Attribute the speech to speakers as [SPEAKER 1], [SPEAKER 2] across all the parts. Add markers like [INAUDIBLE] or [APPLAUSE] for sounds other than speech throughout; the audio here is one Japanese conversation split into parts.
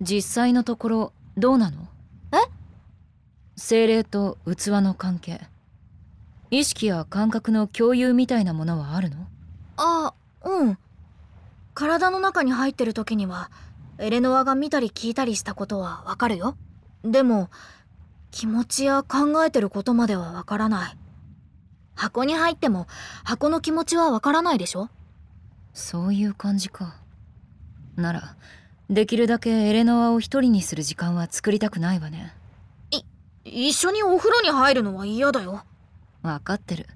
[SPEAKER 1] 実際のところどうなのえ精霊と器の関係意識や感覚の共有みたいなものはあるの
[SPEAKER 2] あうん体の中に入ってる時にはエレノアが見たり聞いたりしたことはわかるよでも気持ちや考えてることまではわからない箱に入っても箱の気持ちはわからないでしょそういう感じかな
[SPEAKER 1] らできるだけエレノアを一人にする時間は作りたくないわね
[SPEAKER 2] い一緒にお風呂に入るのは嫌だよ
[SPEAKER 1] 分かってる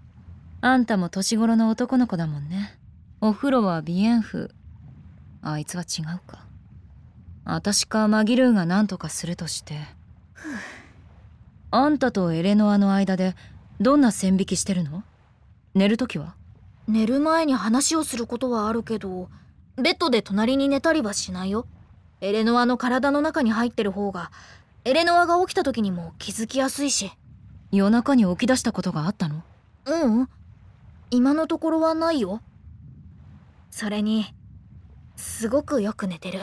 [SPEAKER 1] あんたも年頃の男の子だもんねお風呂は鼻炎風あいつは違うか私かマギルーが何とかするとしてあんたとエレノアの間でどんな線引きしてるの寝るときは
[SPEAKER 2] 寝る前に話をすることはあるけどベッドで隣に寝たりはしないよエレノアの体の中に入ってる方がエレノアが起きた時にも気づきやすいし夜中に起き出したことがあったのううん今のところはないよそれにすごくよく寝てる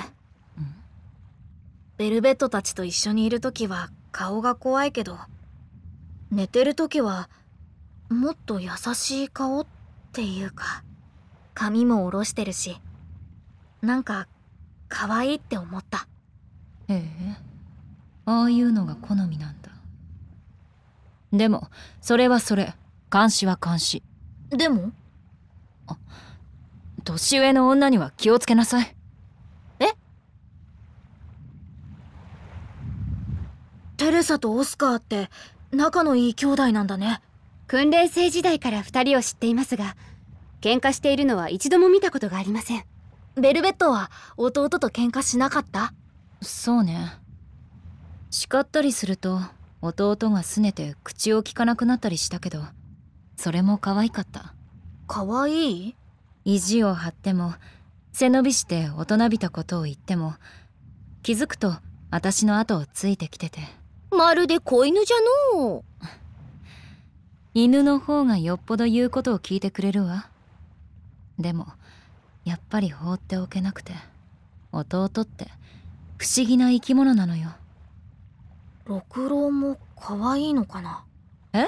[SPEAKER 2] ベルベットたちと一緒にいる時は顔が怖いけど寝てる時はもっと優しい顔っていうか髪も下ろしてるしなんか可愛いって思った
[SPEAKER 1] へえああいうのが好みなんだでもそれはそれ監視は監視でもあ年上の女には気をつけなさいえ
[SPEAKER 2] テレサとオスカーって仲のいい兄弟なんだね訓練生時代から2人を知っています
[SPEAKER 3] が喧嘩しているのは一度も見たことがありませんベルベットは弟と喧嘩しなかったそうね叱ったりすると
[SPEAKER 1] 弟が拗ねて口をきかなくなったりしたけどそれも可愛かった可愛い意地を張っても背伸びして大人びたことを言っても気づくと私の後をついてきてて
[SPEAKER 3] まるで子
[SPEAKER 1] 犬じゃのう [LAUGHS] 犬の方がよっぽど言うことを聞いてくれるわでもやっぱり放っておけなくて弟って不思議な生き物なのよ
[SPEAKER 2] 六郎も
[SPEAKER 1] 可愛いのかなえ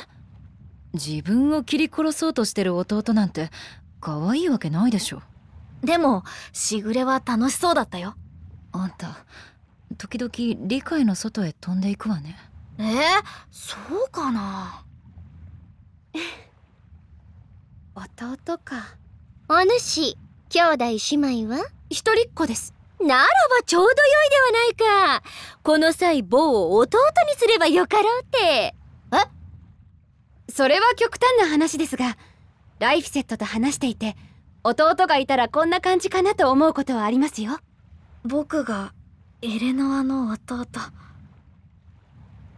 [SPEAKER 1] 自分を切り殺そうとしてる弟なんて可愛いわけないでしょでもしぐれは楽しそうだったよあんた時々理解の外へ飛んでいくわねえ
[SPEAKER 3] そうかな [LAUGHS] 弟かお主兄弟姉妹は一人っ子です。ならばちょうど良いではないか。この際、某を弟にすればよかろうって。えそれは極端な話ですが、ライフセットと話していて、弟がいたらこんな感じかなと思うことはありますよ。
[SPEAKER 2] 僕が、エレノアの弟。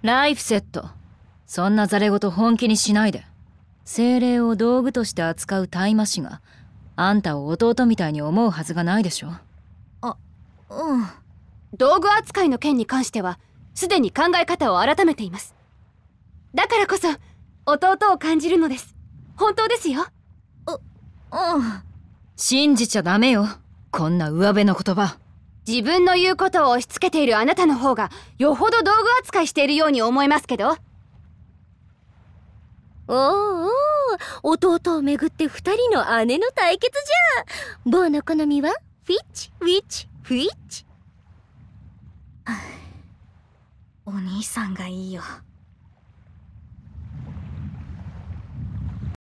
[SPEAKER 3] ライフセ
[SPEAKER 1] ット。そんなザレ言本気にしないで。精霊を道具として扱う大魔師が、あんたを弟みたいに思うはずがないでしょ
[SPEAKER 3] あうん道具扱いの件に関してはすでに考え方を改めていますだからこそ弟を感じるのです本当ですよううん信じちゃダメよこんな上辺の言葉自分の言うことを押し付けているあなたの方がよほど道具扱いしているように思いますけどおうおう弟をめぐって二人の姉の対決じゃボの好みはフィッチ、ウィッチ、フィッ
[SPEAKER 2] チ。お兄さんがいいよ。